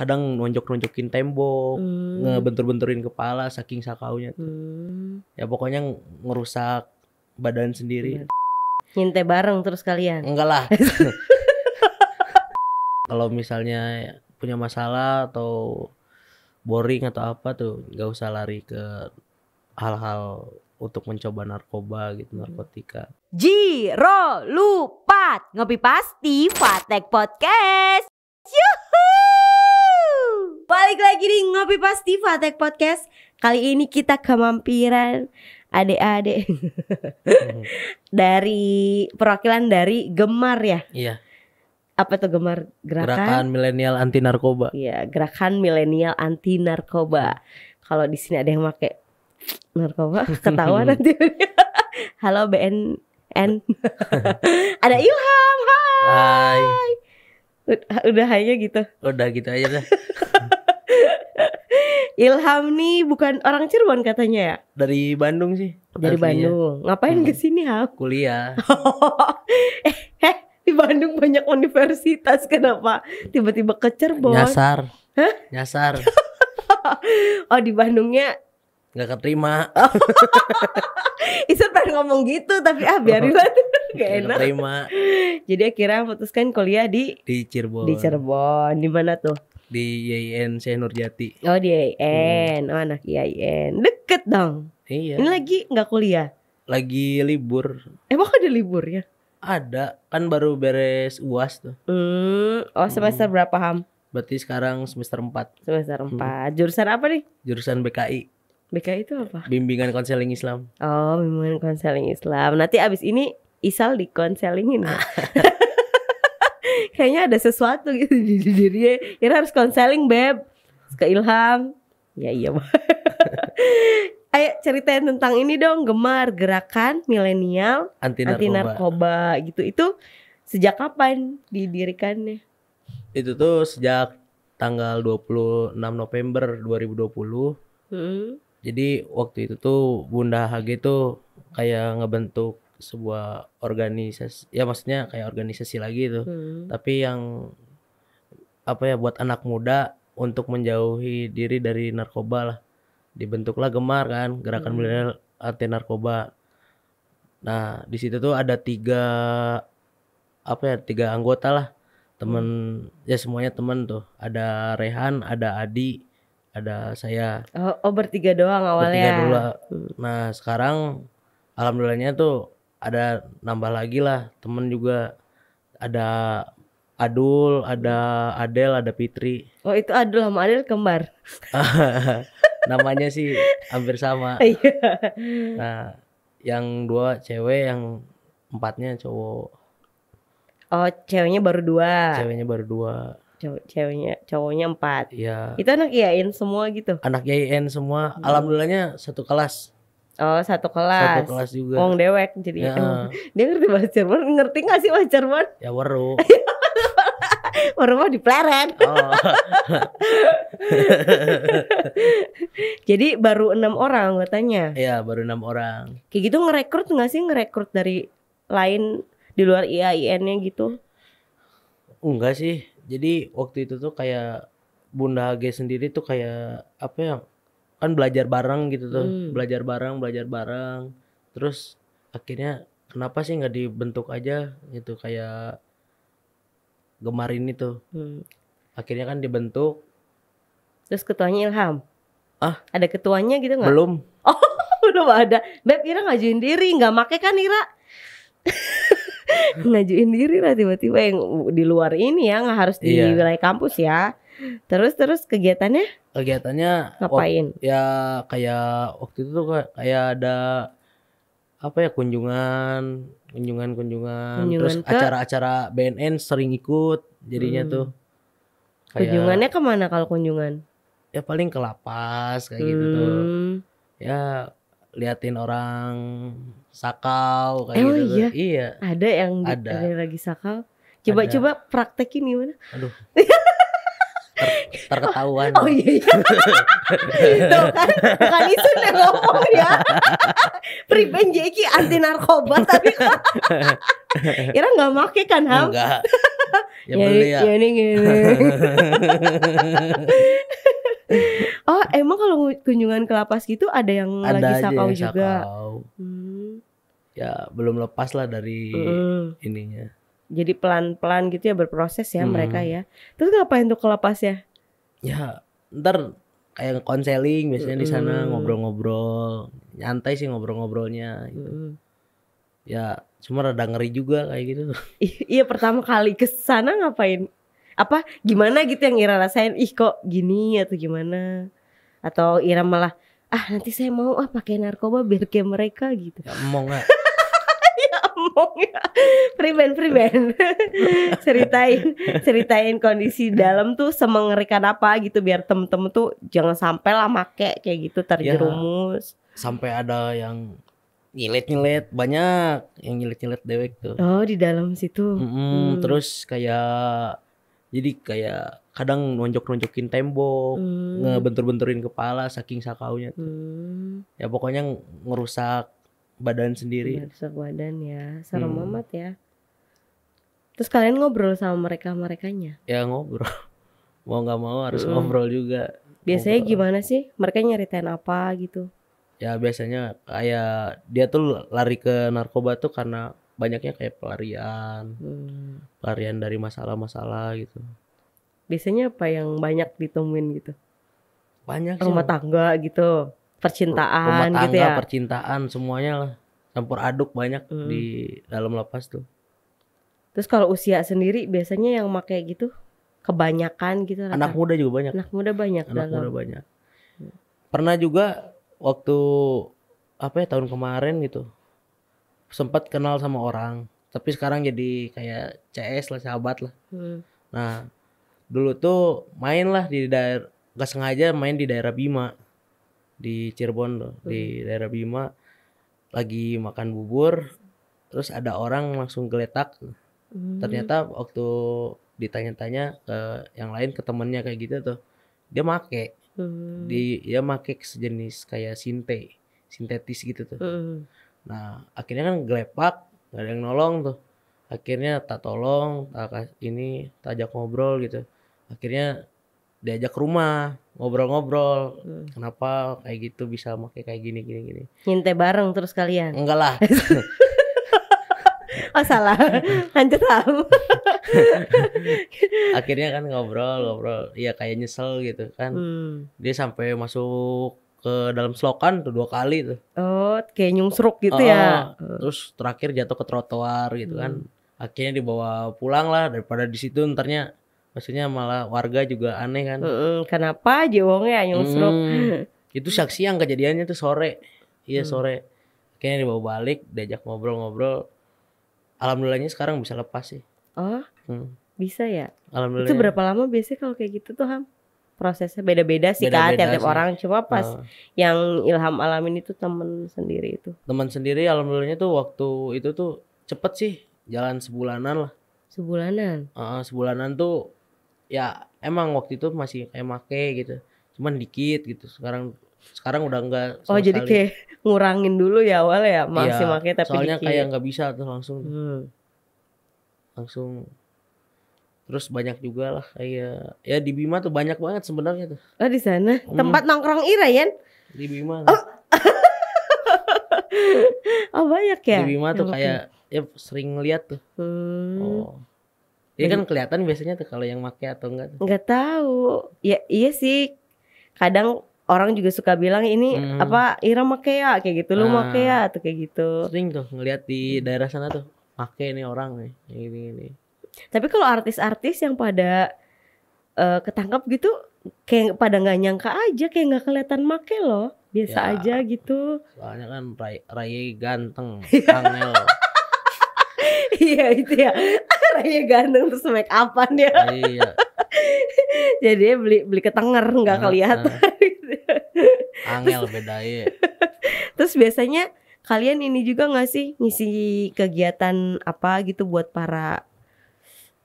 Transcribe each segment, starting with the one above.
kadang nonjok-nonjokin tembok, hmm. ngebentur-benturin kepala saking sakaunya tuh. Hmm. Ya pokoknya ngerusak badan sendiri. Iya. Nyintai bareng terus kalian? Enggak lah. Kalau misalnya punya masalah atau boring atau apa tuh nggak usah lari ke hal-hal untuk mencoba narkoba gitu hmm. narkotika. Jiro lupa ngopi pasti Fatek Podcast. Yuhuu. Balik lagi di Ngopi Pasti Fatek Podcast Kali ini kita kemampiran adik-adik Dari perwakilan dari Gemar ya Iya apa tuh gemar gerakan? Gerakan milenial anti narkoba. Iya, gerakan milenial anti narkoba. Kalau di sini ada yang pakai narkoba, ketahuan nanti. Halo BNN. ada Ilham. Hai. Hai. Udah, udah hanya gitu. Udah gitu aja dah. Ilham nih bukan orang Cirebon katanya ya? Dari Bandung sih. Dari aslinya. Bandung. Ngapain hmm. ke sini Ha? Kuliah. eh, eh, di Bandung banyak universitas kenapa tiba-tiba ke Cirebon? Nyasar. Hah? Nyasar. oh di Bandungnya nggak keterima. Isan pengen ngomong gitu tapi ah biarin lah gak enak. Keterima. Jadi akhirnya putuskan kuliah di di Cirebon. Di Cirebon, di mana tuh? di YIN saya Nurjati. Oh di YIN, hmm. oh anak YIN, deket dong. Iya. Ini lagi nggak kuliah? Lagi libur. Eh, emang ada libur ya? Ada, kan baru beres uas tuh. Hmm. Oh hmm. semester hmm. berapa ham? Berarti sekarang semester 4 Semester 4 hmm. Jurusan apa nih? Jurusan BKI BKI itu apa? Bimbingan Konseling Islam Oh bimbingan Konseling Islam Nanti abis ini Isal dikonselingin kayaknya ada sesuatu gitu di dirinya Ira harus konseling beb ke Ilham ya iya Ayo ceritain tentang ini dong gemar gerakan milenial anti narkoba. anti narkoba gitu itu sejak kapan didirikannya itu tuh sejak tanggal 26 November 2020 hmm. jadi waktu itu tuh Bunda HG tuh kayak ngebentuk sebuah organisasi ya maksudnya kayak organisasi lagi itu hmm. tapi yang apa ya buat anak muda untuk menjauhi diri dari narkoba lah dibentuklah gemar kan gerakan hmm. milenial anti narkoba nah di situ tuh ada tiga apa ya tiga anggota lah temen hmm. ya semuanya temen tuh ada Rehan ada Adi ada saya oh, oh bertiga doang awalnya bertiga dulu hmm. nah sekarang alhamdulillahnya tuh ada nambah lagi lah temen juga ada Adul, ada Adel, ada Fitri. Oh itu Adul sama Adel kembar. Namanya sih hampir sama. Iya. nah, yang dua cewek, yang empatnya cowok. Oh, ceweknya baru dua. Ceweknya baru dua. ceweknya, cowoknya empat. Iya. Itu anak IAIN semua gitu. Anak IAIN semua. Hmm. Alhamdulillahnya satu kelas. Oh satu kelas. Satu kelas juga. Wong dewek jadi. Ya. Dia ngerti bahasa Jerman, ngerti gak sih bahasa Jerman? Ya waru, waru mah dipleret. Oh. jadi baru enam orang anggotanya. Iya baru enam orang. Kayak gitu ngerekrut nggak sih ngerekrut dari lain di luar IAIN-nya gitu? Enggak sih. Jadi waktu itu tuh kayak Bunda HG sendiri tuh kayak apa ya kan belajar bareng gitu tuh hmm. belajar bareng belajar bareng terus akhirnya kenapa sih nggak dibentuk aja gitu kayak gemar ini tuh hmm. akhirnya kan dibentuk terus ketuanya Ilham ah ada ketuanya gitu nggak belum oh belum ada beb Ira ngajuin diri nggak make kan Ira ngajuin diri lah tiba-tiba yang di luar ini ya nggak harus di iya. wilayah kampus ya Terus terus kegiatannya? Kegiatannya ngapain? Wak, ya kayak waktu itu tuh kayak, ada apa ya kunjungan, kunjungan-kunjungan, terus ke... acara-acara BNN sering ikut jadinya hmm. tuh. Kayak, kunjungannya kemana kalau kunjungan? Ya paling ke lapas kayak hmm. gitu tuh. Hmm. Ya liatin orang sakau kayak oh, gitu. Iya. iya. Ada yang ada. ada lagi sakau. Coba-coba coba praktekin gimana? Aduh. ter terketahuan. Oh iya. iya. Tuh kan bukan itu yang ngomong ya. Priben Jeki anti narkoba tapi kan. Ira enggak make kan Ham? Enggak. Ya, beli ya. Ya, ya ini gini. oh emang kalau kunjungan ke lapas gitu ada yang ada lagi sakau juga? Sakau. Hmm. Ya belum lepas lah dari uh. ininya jadi pelan-pelan gitu ya berproses ya hmm. mereka ya. Terus ngapain tuh kelapas ya? Ya, ntar kayak konseling biasanya hmm. di sana hmm. ngobrol-ngobrol, nyantai sih ngobrol-ngobrolnya gitu. Hmm. Ya, cuma ada ngeri juga kayak gitu. iya, pertama kali ke sana ngapain? Apa gimana gitu yang Ira rasain? Ih, kok gini atau gimana? Atau Ira malah ah nanti saya mau ah pakai narkoba biar kayak mereka gitu. Ya, mau nggak? ngomong free Priben, free ceritain ceritain kondisi dalam tuh semengerikan apa gitu biar temen-temen tuh jangan sampai lah make kayak gitu terjerumus ya, sampai ada yang nyilet-nyilet banyak yang nyilet-nyilet dewek tuh oh di dalam situ mm -hmm. hmm. terus kayak jadi kayak kadang nonjok-nonjokin tembok, hmm. ngebentur-benturin kepala saking sakaunya tuh. Hmm. Ya pokoknya ngerusak badan sendiri merusak badan ya serem hmm. amat ya terus kalian ngobrol sama mereka merekanya ya ngobrol mau nggak mau harus hmm. ngobrol juga biasanya ngobrol. gimana sih mereka nyeritain apa gitu ya biasanya kayak dia tuh lari ke narkoba tuh karena banyaknya kayak pelarian hmm. pelarian dari masalah-masalah gitu biasanya apa yang banyak ditemuin gitu banyak rumah tangga gitu percintaan gitu tangga, gitu ya percintaan semuanya lah campur aduk banyak hmm. di dalam lapas tuh terus kalau usia sendiri biasanya yang pakai gitu kebanyakan gitu rata. anak muda juga banyak anak muda banyak anak dalam. muda banyak hmm. pernah juga waktu apa ya tahun kemarin gitu sempat kenal sama orang tapi sekarang jadi kayak CS lah sahabat lah hmm. nah dulu tuh main lah di daerah gak sengaja main di daerah Bima di Cirebon loh, hmm. di daerah Bima lagi makan bubur terus ada orang langsung geletak hmm. ternyata waktu ditanya-tanya ke yang lain ke temennya kayak gitu tuh dia make hmm. di dia make sejenis kayak sinte sintetis gitu tuh hmm. nah akhirnya kan gelepak gak ada yang nolong tuh akhirnya tak tolong tak ini tak ajak ngobrol gitu akhirnya diajak ke rumah ngobrol-ngobrol hmm. kenapa kayak gitu bisa pakai kayak gini gini gini nyinte bareng terus kalian enggak lah oh salah hancur tahu akhirnya kan ngobrol ngobrol ya kayak nyesel gitu kan hmm. dia sampai masuk ke dalam selokan tuh dua kali tuh oh kayak nyungsruk gitu oh, ya terus terakhir jatuh ke trotoar gitu kan. hmm. kan akhirnya dibawa pulang lah daripada di situ entarnya maksudnya malah warga juga aneh kan mm -mm, kenapa jiwongnya nyungsruk mm, itu saksi yang kejadiannya tuh sore iya hmm. sore kayaknya dibawa balik diajak ngobrol-ngobrol alhamdulillahnya sekarang bisa lepas sih oh hmm. bisa ya alhamdulillah itu berapa lama biasanya kalau kayak gitu tuh ham prosesnya beda-beda sih kan tiap-tiap orang cuma pas uh. yang Ilham alamin itu temen sendiri itu teman sendiri alhamdulillahnya tuh waktu itu tuh cepet sih jalan sebulanan lah sebulanan uh, sebulanan tuh ya emang waktu itu masih kayak emake gitu cuman dikit gitu sekarang sekarang udah enggak oh jadi kayak ngurangin dulu ya awal ya iya, masih ya, make tapi soalnya dikit. kayak nggak bisa tuh langsung hmm. langsung terus banyak juga lah kayak ya di Bima tuh banyak banget sebenarnya tuh oh di sana hmm. tempat nongkrong Ira ya di Bima oh. oh banyak ya di Bima tuh ya, kayak ya sering lihat tuh hmm. oh jadi iya kan hmm. kelihatan biasanya tuh kalau yang make atau enggak. Enggak tahu. Ya iya sih. Kadang orang juga suka bilang ini hmm. apa Ira make ya kayak gitu, lu nah, ya atau ah. kayak gitu. Sering tuh ngelihat di daerah sana tuh make ini orang nih kayak gini gini. Tapi kalau artis-artis yang pada uh, eh, ketangkap gitu kayak pada nggak nyangka aja kayak nggak kelihatan make loh. Biasa ya, aja gitu. Soalnya kan Ray, Ray ganteng, Angel iya itu ya raya ganteng terus make upan ya iya jadi beli beli ketenger nggak nah, kelihatan nah. beda ya. terus biasanya kalian ini juga nggak sih ngisi kegiatan apa gitu buat para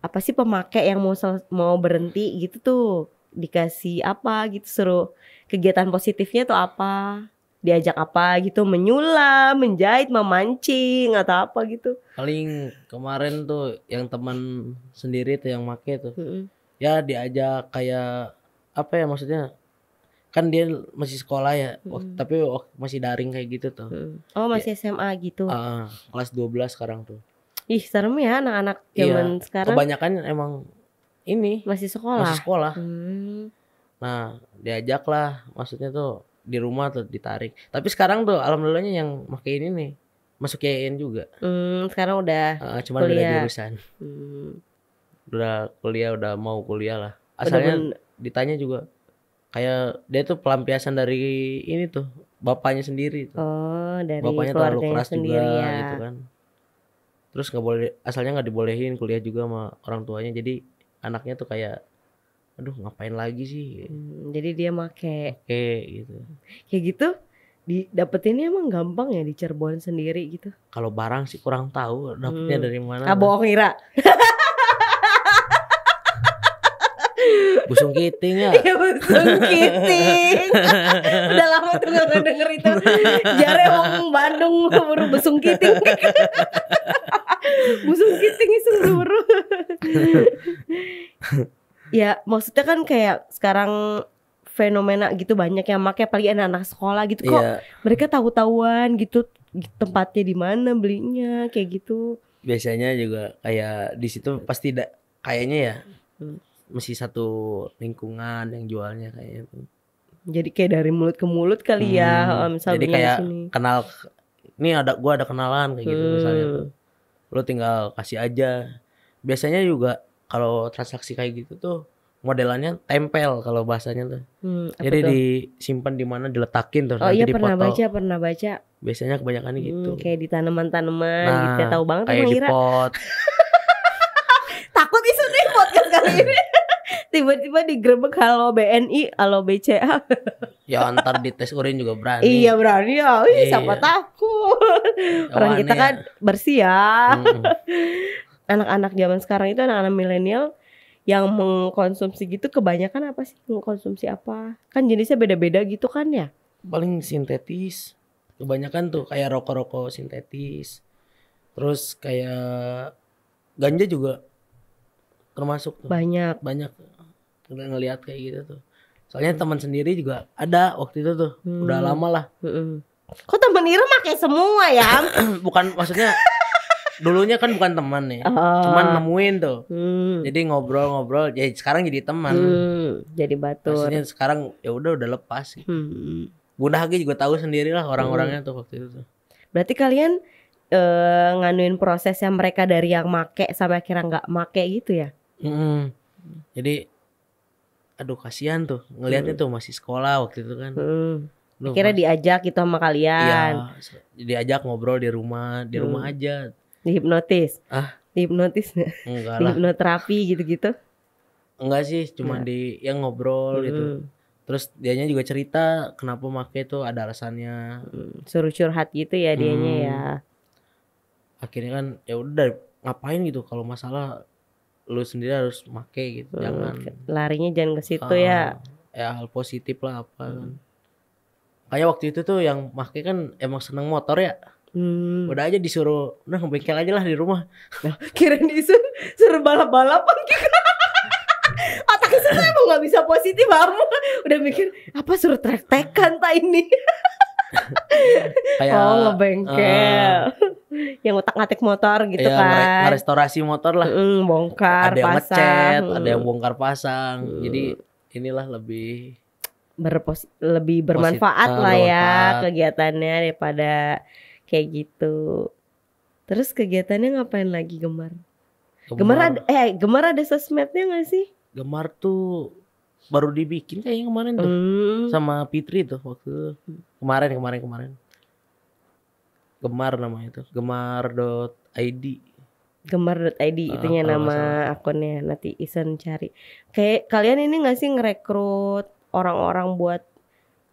apa sih pemakai yang mau mau berhenti gitu tuh dikasih apa gitu seru kegiatan positifnya tuh apa diajak apa gitu menyulam, menjahit, memancing atau apa gitu. Paling kemarin tuh yang teman sendiri tuh yang make tuh. Mm -hmm. Ya diajak kayak apa ya maksudnya? Kan dia masih sekolah ya, mm -hmm. tapi masih daring kayak gitu tuh. Mm Oh, masih SMA ya. gitu. Uh, kelas 12 sekarang tuh. Ih, serem ya anak-anak zaman iya, sekarang. Kebanyakan emang ini masih sekolah. Masih sekolah. Hmm. Nah, lah maksudnya tuh di rumah atau ditarik. Tapi sekarang tuh alhamdulillahnya yang pakai ini nih masuk YN juga. Hmm, sekarang udah uh, cuman kuliah. jurusan. Hmm. Udah kuliah udah mau kuliah lah. Asalnya udah ditanya juga kayak dia tuh pelampiasan dari ini tuh bapaknya sendiri tuh. Oh, dari bapaknya terlalu keras sendiri juga ya. gitu kan. Terus nggak boleh asalnya nggak dibolehin kuliah juga sama orang tuanya. Jadi anaknya tuh kayak aduh ngapain lagi sih hmm, jadi dia make kayak gitu kayak gitu didapetinnya emang gampang ya di Cirebon sendiri gitu kalau barang sih kurang tahu dapetnya hmm. dari mana ah bohong Ira busung kiting ya iya, busung kiting udah lama tuh gak denger itu jare wong Bandung buru busung kiting busung kiting itu buru ya maksudnya kan kayak sekarang fenomena gitu banyak yang makai apalagi anak-anak sekolah gitu kok yeah. mereka tahu-tahuan gitu tempatnya di mana belinya kayak gitu biasanya juga kayak di situ pasti da, kayaknya ya hmm. mesti satu lingkungan yang jualnya kayak gitu. jadi kayak dari mulut ke mulut kali ya, hmm. ya misalnya jadi kayak sini. kenal ini ada gua ada kenalan kayak gitu hmm. misalnya lu tinggal kasih aja biasanya juga kalau transaksi kayak gitu tuh modelannya tempel kalau bahasanya tuh. Hmm, Jadi tuh? disimpan di mana diletakin terus oh, nanti iya, dipotong. pernah baca, pernah baca. Biasanya kebanyakan hmm, gitu. kayak di tanaman-tanaman nah, gitu. Ya. Tahu banget kayak di pot. Takut isu nih pot kan kali ini. Tiba-tiba digrebek halo BNI, halo BCA. ya antar di tes urin juga berani. Iya berani ya. Wih, iya. siapa takut. Orang kita kan bersih ya. Hmm anak-anak zaman sekarang itu anak-anak milenial yang mengkonsumsi gitu kebanyakan apa sih mengkonsumsi apa kan jenisnya beda-beda gitu kan ya paling sintetis kebanyakan tuh kayak rokok-rokok sintetis terus kayak ganja juga termasuk tuh. banyak banyak ngelihat kayak gitu tuh soalnya teman sendiri juga ada waktu itu tuh hmm. udah lama lah hmm. kok teman Ira makai semua ya bukan maksudnya dulunya kan bukan teman nih, ya. ah. oh. cuman nemuin tuh. Hmm. Jadi ngobrol-ngobrol, jadi sekarang jadi teman. Hmm. Jadi batu. Maksudnya sekarang ya udah udah lepas. Gitu. Hmm. Bunda Hagi juga tahu sendirilah orang-orangnya hmm. tuh waktu itu. Tuh. Berarti kalian eh, nganuin nganuin yang mereka dari yang make sampai akhirnya nggak make gitu ya? Hmm. Jadi aduh kasihan tuh ngelihatnya hmm. tuh masih sekolah waktu itu kan. Hmm. Loh, akhirnya mas, diajak gitu sama kalian. Iya, diajak ngobrol di rumah, di hmm. rumah aja hipnotis Ah? Dihipnotis nggak? Enggak lah. Dihipnoterapi gitu-gitu? Enggak sih, cuma di yang ngobrol hmm. gitu. Terus dianya juga cerita kenapa make itu ada alasannya. Suruh curhat gitu ya dianya hmm. ya. Akhirnya kan ya udah ngapain gitu kalau masalah lu sendiri harus make gitu. Hmm. Jangan larinya jangan ke situ ah, ya. Ya hal positif lah apa. Hmm. Kayak waktu itu tuh yang make kan emang seneng motor ya. Hmm. Udah aja disuruh, nah bengkel aja lah di rumah. Nah, Kirain disuruh suruh balap-balapan gitu. Otak saya emang gak bisa positif kamu. Udah mikir apa suruh trek tekan tak ini. Kayak oh bengkel. Uh, eh, yang otak ngatik motor gitu iya, kan. Restorasi motor lah. Mm, bongkar, ada yang macet mm. ada yang bongkar pasang. Mm. Jadi inilah lebih berpos lebih bermanfaat Positif, lah ya kegiatannya daripada kayak gitu terus kegiatannya ngapain lagi gemar gemar, gemar ada eh gemar ada sosmednya gak sih gemar tuh baru dibikin kayaknya kemarin tuh hmm. sama Fitri tuh waktu kemarin kemarin kemarin gemar namanya tuh gemar.id gemar.id uh, itunya nama masalah. akunnya nanti Isen cari kayak kalian ini nggak sih ngerekrut orang-orang buat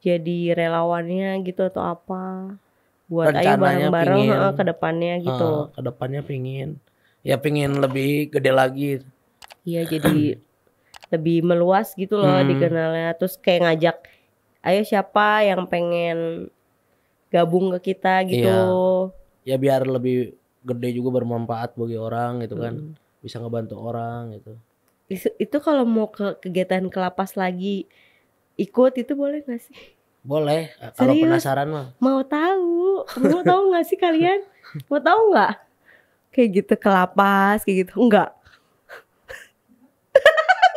jadi relawannya gitu atau apa buat ayo bareng-bareng uh, ke depannya gitu. Uh, ke depannya pingin ya pingin lebih gede lagi. Iya jadi lebih meluas gitu loh hmm. dikenalnya terus kayak ngajak ayo siapa yang pengen gabung ke kita gitu. Iya. Ya biar lebih gede juga bermanfaat bagi orang gitu kan. Hmm. Bisa ngebantu orang gitu. Itu, itu kalau mau ke kegiatan kelapas lagi ikut itu boleh gak sih? Boleh, eh, kalau penasaran mah. Mau tahu, mau tahu nggak sih kalian? Mau tahu nggak? Kayak gitu ke lapas kayak gitu. Enggak.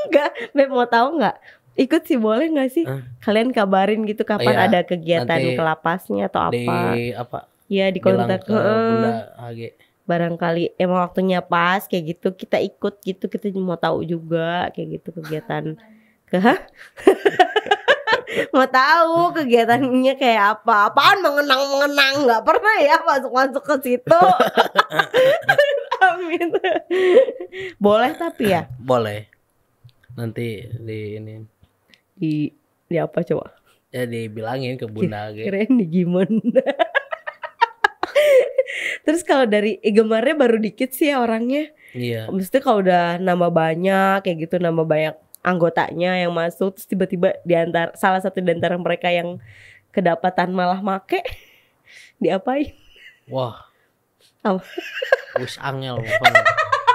enggak, Beb mau tahu nggak? Ikut sih boleh nggak sih? Hah? Eh. Kalian kabarin gitu kapan oh, iya. ada kegiatan Nanti lapasnya atau apa? Di apa? Iya di kontak ke Bunda Barangkali emang waktunya pas kayak gitu kita ikut gitu kita mau tahu juga kayak gitu kegiatan ke mau tahu kegiatannya kayak apa apaan mengenang mengenang nggak pernah ya masuk masuk ke situ amin boleh tapi ya boleh nanti di ini di di apa coba ya dibilangin ke bunda gitu keren di gimana Terus kalau dari eh, gemarnya baru dikit sih orangnya. Iya. Maksudnya kalau udah nama banyak kayak gitu nama banyak anggotanya yang masuk terus tiba-tiba diantar salah satu diantara mereka yang kedapatan malah make diapain wah apa angel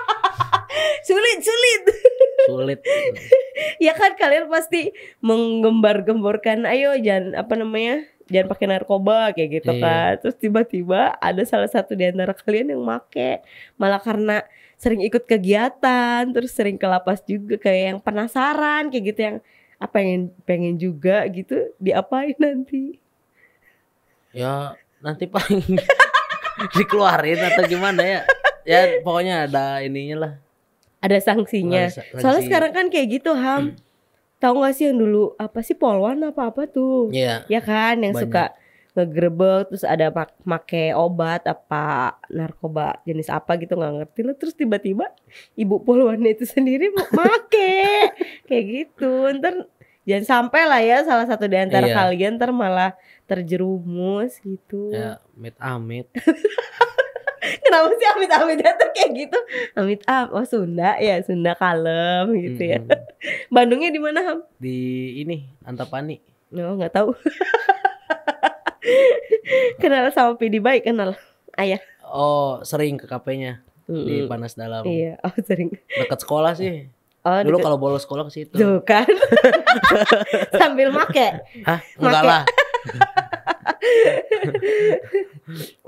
sulit sulit sulit ya kan kalian pasti menggembar-gemborkan ayo jangan apa namanya jangan pakai narkoba kayak gitu iya. kan terus tiba-tiba ada salah satu diantara kalian yang make malah karena sering ikut kegiatan terus sering ke lapas juga kayak yang penasaran kayak gitu yang apa ah, pengen pengen juga gitu diapain nanti ya nanti paling dikeluarin atau gimana ya ya pokoknya ada ininya lah ada sanksinya soalnya sekarang kan kayak gitu ham hmm. tahu nggak sih yang dulu apa sih polwan apa apa tuh yeah. ya kan yang Banyak. suka ngegrebek terus ada mak make obat apa narkoba jenis apa gitu nggak ngerti lah terus tiba-tiba ibu polwannya itu sendiri mau make kayak gitu ntar jangan sampai lah ya salah satu di antara iya. kalian ntar malah terjerumus gitu ya amit amit kenapa sih amit amitnya tuh kayak gitu amit am oh Sunda ya Sunda kalem gitu hmm. ya Bandungnya di mana Ham di ini Antapani No, oh, nggak tahu. kenal sama Pidi baik kenal ayah. Oh sering ke kafenya di Panas Dalam. Iya, oh sering. Dekat sekolah sih. Oh, dulu kalau bolos sekolah ke situ. Tuh kan. Sambil make. Hah? Enggak lah.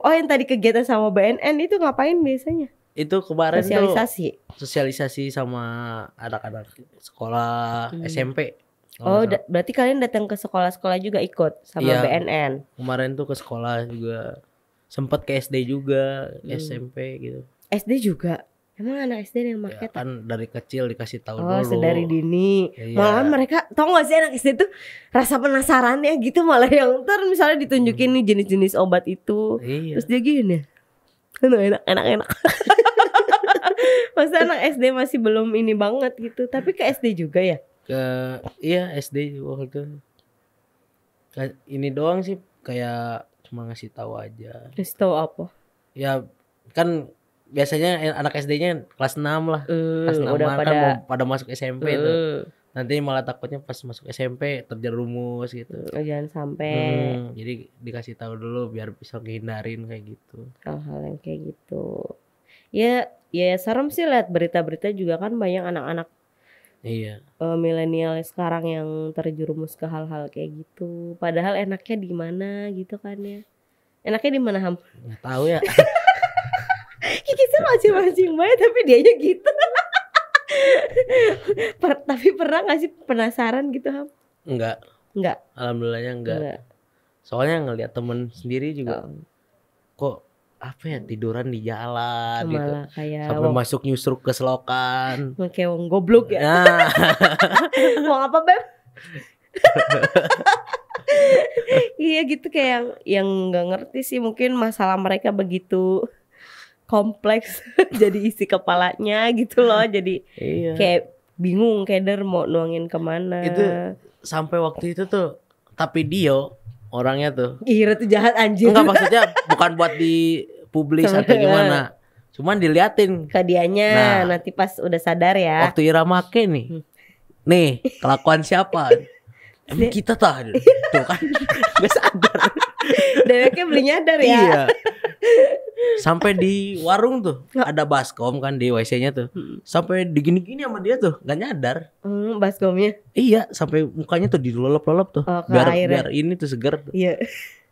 oh, yang tadi kegiatan sama BNN itu ngapain biasanya? Itu kemarin sosialisasi. Tuh, sosialisasi sama anak-anak sekolah hmm. SMP. Oh, oh iya. berarti kalian datang ke sekolah-sekolah juga ikut sama iya, BNN? Kemarin tuh ke sekolah juga, sempat ke SD juga, hmm. SMP gitu. SD juga? Emang anak SD yang iya, pakai? Ya, kan dari kecil dikasih tahu oh, dulu. Oh, sedari dini. Ya, malah mereka, tau gak sih anak SD tuh rasa penasarannya gitu malah yang ter misalnya ditunjukin hmm. nih jenis-jenis obat itu, iya. terus dia gini, enak enak enak enak. Masa anak SD masih belum ini banget gitu, tapi ke SD juga ya? ke iya SD waktu itu ini doang sih kayak cuma ngasih tahu aja ngasih tahu apa ya kan biasanya anak SD-nya kelas 6 lah uh, kelas enam udah kan pada... mau pada masuk SMP uh. tuh eh. nanti malah takutnya pas masuk SMP terjerumus gitu oh, jangan sampai hmm, jadi dikasih tahu dulu biar bisa ngehindarin kayak gitu hal-hal yang kayak gitu ya ya serem sih lihat berita-berita juga kan banyak anak-anak Iya. Uh, milenial sekarang yang terjerumus ke hal-hal kayak gitu. Padahal enaknya di mana gitu kan ya. Enaknya di mana Ham? Gak tahu ya. Kiki sih mancing-mancing banget tapi dia aja gitu. per, tapi pernah gak sih penasaran gitu Ham? Enggak. Enggak. Alhamdulillahnya enggak. enggak. Soalnya ngelihat temen sendiri juga oh. kok apa ya tiduran di jalan gitu. Malah gitu kayak sampai wong. masuk nyusruk ke selokan kayak wong goblok ya nah. wong apa beb iya gitu kayak yang nggak ngerti sih mungkin masalah mereka begitu kompleks jadi isi kepalanya gitu loh jadi iya. kayak bingung keder mau nuangin kemana itu sampai waktu itu tuh tapi Dio orangnya tuh. Ira tuh jahat anjir. Enggak maksudnya bukan buat di publis atau ya. gimana. Cuman diliatin ke dianya nah, nanti pas udah sadar ya. Waktu Ira make nih. Hmm. Nih, kelakuan siapa? Emang kita tahan tuh kan gak sadar. kayak belinya nyadar ya. Iya sampai di warung tuh ada baskom kan di WC-nya tuh hmm. sampai digini-gini sama dia tuh gak nyadar hmm, baskomnya iya sampai mukanya tuh dilolop-lolop tuh oh, biar biar ini tuh segar tuh. Iya.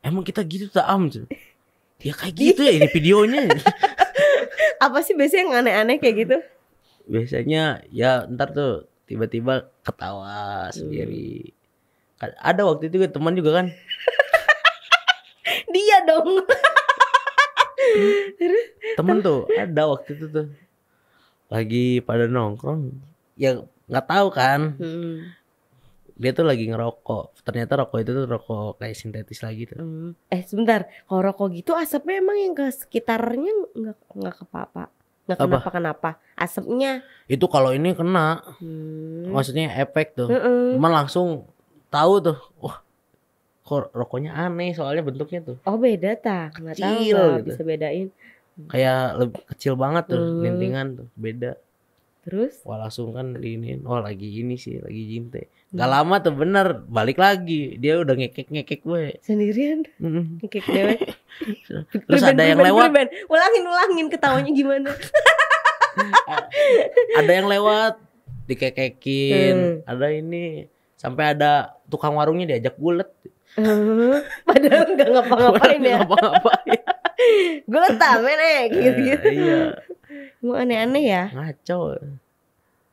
emang kita gitu tak am tuh ya kayak iya. gitu ya ini videonya apa sih biasanya yang aneh-aneh kayak gitu biasanya ya ntar tuh tiba-tiba ketawa sendiri hmm. Kan, ada waktu itu teman juga kan dia dong temen tuh ada waktu itu tuh lagi pada nongkrong ya nggak tahu kan hmm. dia tuh lagi ngerokok ternyata rokok itu tuh rokok kayak sintetis lagi tuh hmm. eh sebentar kalau rokok gitu asapnya emang yang ke sekitarnya nggak nggak kepapa nggak kenapa Apa? kenapa asapnya itu kalau ini kena hmm. maksudnya efek tuh hmm. cuman langsung tahu tuh wah kok rokoknya aneh soalnya bentuknya tuh oh beda tak nggak tahu gitu. bisa bedain kayak lebih kecil banget tuh hmm. lintingan tuh beda terus wah langsung kan ini wah lagi ini sih lagi jinte hmm. Gak lama tuh bener balik lagi dia udah ngekek ngekek gue sendirian ngekek dewe terus ada yang lewat ulangin ulangin ketawanya gimana ada yang lewat dikekekin hmm. ada ini sampai ada tukang warungnya diajak bulet. Hmm. padahal nggak ngapa-ngapain ya. Ngapa-ngapain. gue tamen eh gitu Uh, iya. Mau aneh-aneh ya. Ngaco.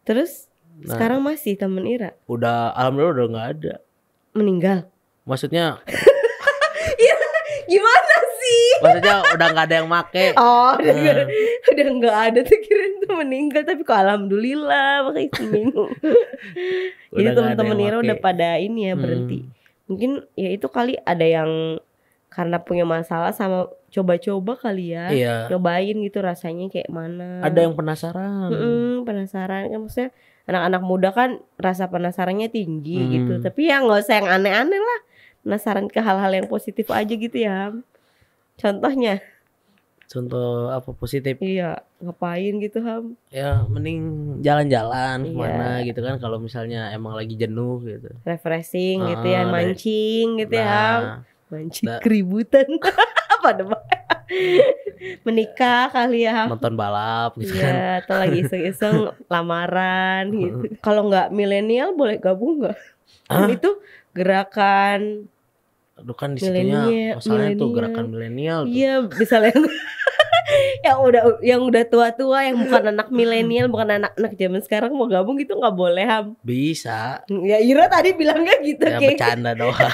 Terus nah, sekarang masih temen Ira? Udah alhamdulillah udah nggak ada. Meninggal. Maksudnya Iya, gimana sih? Maksudnya udah nggak ada yang make. Oh, udah eh. udah nggak ada tuh kirain tuh meninggal tapi kok alhamdulillah makanya seminggu. Jadi teman-teman Ira udah pada ini ya berhenti. Hmm mungkin ya itu kali ada yang karena punya masalah sama coba-coba kali ya iya. cobain gitu rasanya kayak mana ada yang penasaran mm penasaran kan maksudnya anak-anak muda kan rasa penasarannya tinggi hmm. gitu tapi ya nggak usah yang aneh-aneh lah penasaran ke hal-hal yang positif aja gitu ya contohnya contoh apa positif iya ngapain gitu ham ya mending jalan-jalan iya. kemana gitu kan kalau misalnya emang lagi jenuh gitu refreshing ah, gitu ya ah, mancing gitu ya nah. ham mancing nah, keributan apa nama menikah kali ya nonton balap gitu ya, kan atau lagi iseng-iseng lamaran gitu kalau nggak milenial boleh gabung nggak ah? itu gerakan lu kan di situnya masalahnya tuh gerakan milenial tuh. Iya, misalnya yang udah yang udah tua-tua yang bukan anak milenial bukan anak-anak zaman sekarang mau gabung gitu nggak boleh ham bisa ya Ira tadi bilangnya gitu ya, kayak bercanda gitu. doang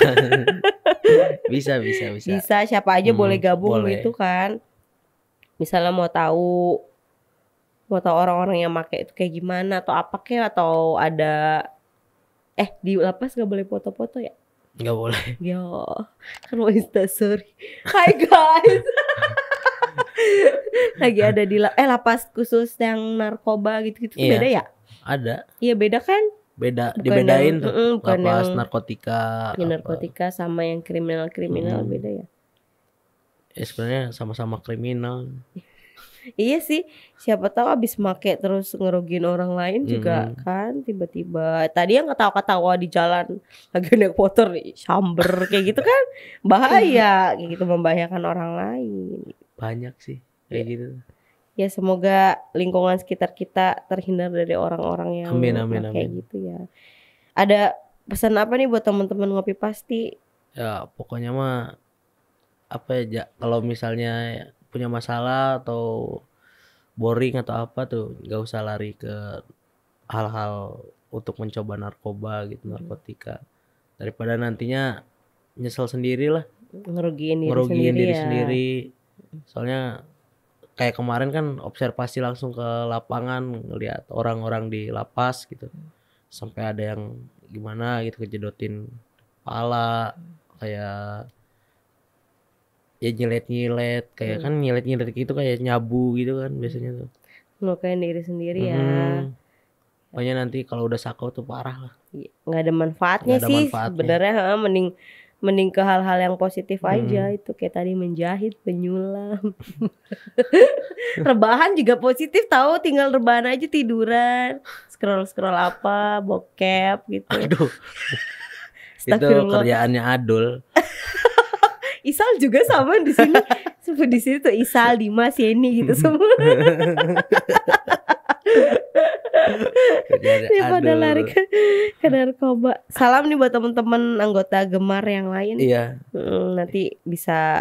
bisa bisa bisa bisa siapa aja hmm, boleh gabung boleh. gitu kan misalnya mau tahu mau tahu orang-orang yang make itu kayak gimana atau apa kayak atau ada eh di lapas nggak boleh foto-foto ya Gak boleh. ya kan mau insta sorry. Hai guys. Lagi ada di eh lapas khusus yang narkoba gitu-gitu iya, beda ya? Ada. Iya beda kan? Beda, bukan dibedain yang, tuh. bukan lapas yang, narkotika. Yang narkotika sama yang kriminal-kriminal hmm. beda ya? Ya sebenarnya sama-sama kriminal. Iya iya sih siapa tahu abis make terus ngerugiin orang lain juga hmm. kan tiba-tiba tadi yang ketawa-ketawa di jalan lagi naik motor samber kayak gitu kan bahaya kayak gitu membahayakan orang lain banyak sih kayak ya. gitu ya semoga lingkungan sekitar kita terhindar dari orang-orang yang amin, amin, kayak amin. gitu ya ada pesan apa nih buat teman-teman ngopi pasti ya pokoknya mah apa ya kalau misalnya punya masalah atau boring atau apa tuh nggak usah lari ke hal-hal untuk mencoba narkoba gitu hmm. narkotika daripada nantinya nyesel sendiri lah ngerugiin diri sendiri, diri ya. sendiri hmm. soalnya kayak kemarin kan observasi langsung ke lapangan ngelihat orang-orang di lapas gitu hmm. sampai ada yang gimana gitu kejedotin pala kayak ya nyilet-nyilet kayak hmm. kan nyilet-nyilet gitu kayak nyabu gitu kan biasanya tuh melukain diri sendiri ya. hmm. ya pokoknya nanti kalau udah sakau tuh parah lah iya, nggak ada manfaatnya gak sih sebenarnya ha, mending mending ke hal-hal yang positif hmm. aja hmm. itu kayak tadi menjahit penyulam rebahan juga positif tahu tinggal rebahan aja tiduran scroll scroll apa bokep gitu aduh itu kerjaannya adul Isal juga sama di sini Sebut di sini tuh Isal Dimas Yeni gitu semua Ini pada lari ke, ke narkoba. Salam nih buat teman-teman anggota Gemar yang lain. Iya. Hmm, nanti bisa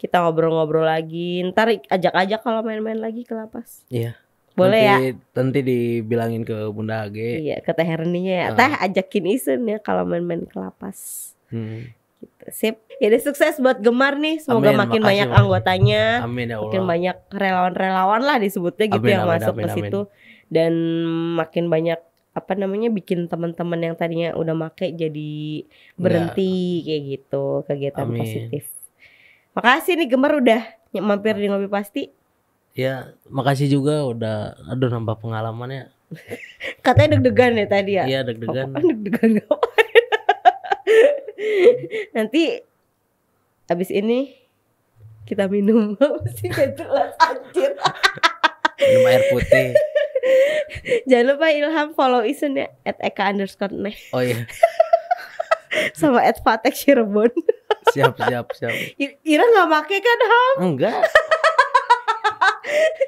kita ngobrol-ngobrol lagi. Ntar ajak-ajak kalau main-main lagi ke lapas. Iya. Boleh ya? nanti, ya. Nanti dibilangin ke Bunda Age. Iya, ke Teh Herninya ya. Uh. Teh ajakin Isen ya kalau main-main ke lapas. Hmm. Sip. Ya deh sukses buat Gemar nih. Semoga amin, makin banyak makasih. anggotanya. Amin ya Makin banyak relawan-relawan lah disebutnya gitu amin, yang amin, masuk amin, ke situ dan makin banyak apa namanya bikin teman-teman yang tadinya udah make jadi berhenti ya. kayak gitu kegiatan amin. positif. Makasih nih Gemar udah mampir di ngopi pasti. Ya, makasih juga udah aduh nambah pengalamannya. Katanya deg-degan ya tadi ya. Iya, deg-degan. Deg-degan Nanti abis ini kita minum apa sih jelas anjir. minum air putih. Jangan lupa Ilham follow Isun ya at Eka underscore nih. Oh iya. Sama at fatek Cirebon. siap siap siap. Ira nggak pakai kan Ham? Enggak.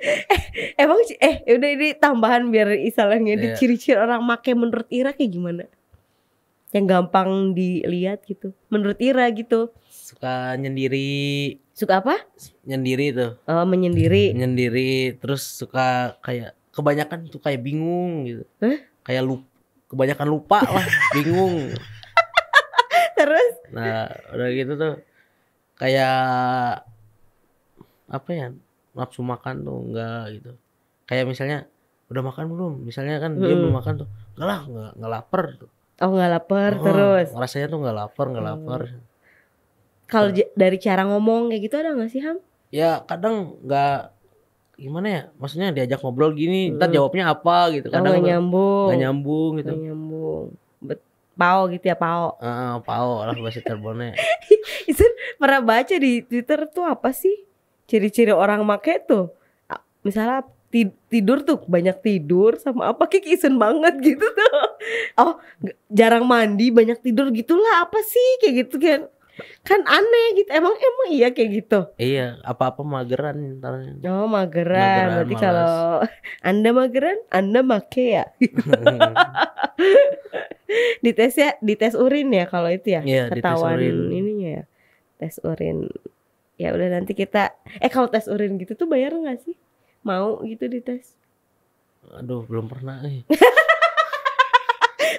eh, emang eh udah ini tambahan biar Isa lah yeah. ciri-ciri orang make menurut Ira kayak gimana? yang gampang dilihat gitu menurut Ira gitu suka nyendiri suka apa nyendiri tuh oh, menyendiri menyendiri terus suka kayak kebanyakan tuh kayak bingung gitu huh? kayak lupa kebanyakan lupa lah bingung terus nah udah gitu tuh kayak apa ya nafsu makan tuh enggak gitu kayak misalnya udah makan belum misalnya kan hmm. dia belum makan tuh enggak lah enggak, enggak lapar tuh Oh nggak lapar oh, terus. Rasanya tuh nggak lapar nggak hmm. lapar. Kalau dari cara ngomong kayak gitu ada nggak sih Ham? Ya kadang nggak gimana ya maksudnya diajak ngobrol gini hmm. ntar jawabnya apa gitu oh, kadang oh, nyambung Nggak nyambung gitu gak nyambung Bet pao gitu ya pao uh, pao lah bahasa Cirebonnya Itu pernah baca di Twitter tuh apa sih ciri-ciri orang make tuh misalnya tidur tuh banyak tidur sama apa kayak isen banget gitu tuh oh jarang mandi banyak tidur gitulah apa sih kayak gitu kan kan aneh gitu emang emang iya kayak gitu iya apa apa mageran ntar oh mageran, mageran berarti kalau anda mageran anda make ya di tes ya di tes urin ya kalau itu ya iya, ketahuan ininya ya tes urin ya udah nanti kita eh kalau tes urin gitu tuh bayar nggak sih Mau gitu dites? Aduh, belum pernah nih. Eh.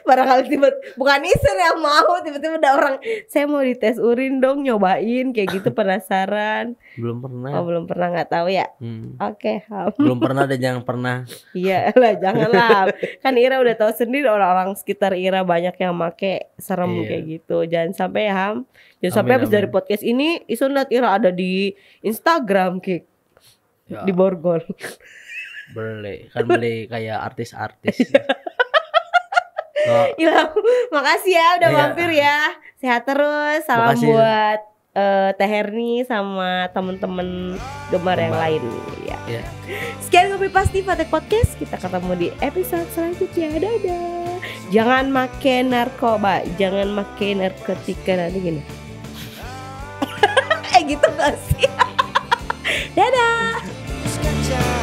Barangkali tiba bukan Isir yang mau, tiba-tiba ada orang saya mau dites urin dong, nyobain kayak gitu penasaran. belum pernah. Oh, belum pernah nggak tahu ya. Hmm. Oke, okay, ham. Belum pernah dan jangan pernah. Iya lah, janganlah. kan Ira udah tahu sendiri orang-orang sekitar Ira banyak yang make serem iya. kayak gitu. Jangan sampai ya, Ham. Jangan amin, sampai habis dari podcast ini Isun lihat Ira ada di Instagram kayak ya. di borgol beli kan beli kayak artis-artis Oh. makasih ya udah iya. mampir ya. Sehat terus. Salam makasih. buat uh, Teh Herni sama temen-temen gemar yang lain. Ya. ya. Sekian kopi pasti Fatek Podcast. Kita ketemu di episode selanjutnya. Dadah. Jangan make narkoba, jangan make narkotika nanti gini. eh gitu gak sih? Dadah. shine.